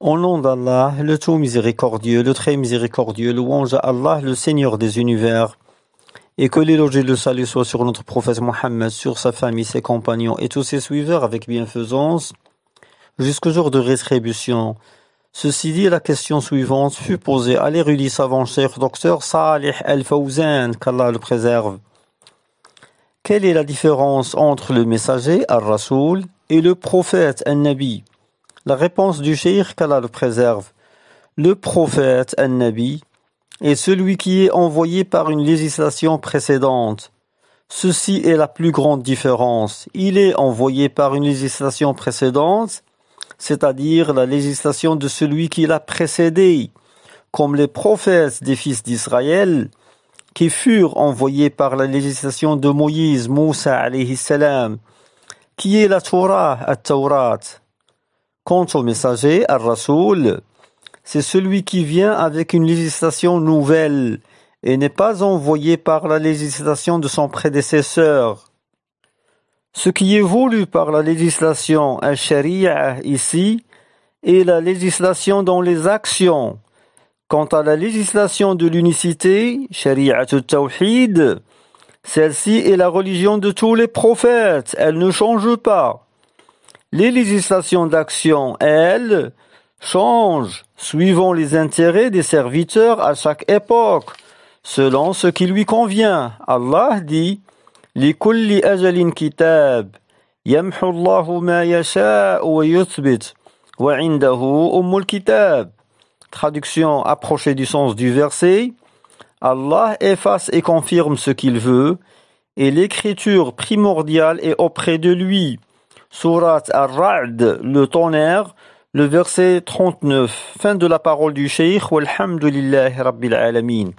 Au nom d'Allah, le tout miséricordieux, le très miséricordieux, louange à Allah, le Seigneur des univers. Et que l'éloge et le salut soient sur notre prophète Mohammed, sur sa famille, ses compagnons et tous ses suiveurs avec bienfaisance, jusqu'au jour de rétribution. Ceci dit, la question suivante fut posée à l'érudit savant cher docteur Salih Al-Fawzan, qu'Allah le préserve. Quelle est la différence entre le messager, Al-Rasoul, et le prophète, Al-Nabi la réponse du cheikh qu'Allah le préserve. Le prophète, un nabi, est celui qui est envoyé par une législation précédente. Ceci est la plus grande différence. Il est envoyé par une législation précédente, c'est-à-dire la législation de celui qui l'a précédé, comme les prophètes des fils d'Israël, qui furent envoyés par la législation de Moïse, Moussa alayhi salam, qui est la Torah, at-Taurat. Quant au messager, al rasoul c'est celui qui vient avec une législation nouvelle et n'est pas envoyé par la législation de son prédécesseur. Ce qui est voulu par la législation al-Sharia ici est la législation dans les actions. Quant à la législation de l'unicité, Sharia al-Tawhid, celle-ci est la religion de tous les prophètes, elle ne change pas. Les législations d'action, elles, changent suivant les intérêts des serviteurs à chaque époque, selon ce qui lui convient. Allah dit kitab, kitab, yamhullahu ma yasha'u wa wa indahu umul kitab » Traduction approchée du sens du verset. Allah efface et confirme ce qu'il veut, et l'écriture primordiale est auprès de lui. Sourate Ar-Ra'd, le tonnerre, le verset 39. Fin de la parole du Cheikh, Walhamdulillahi Rabbil Alameen.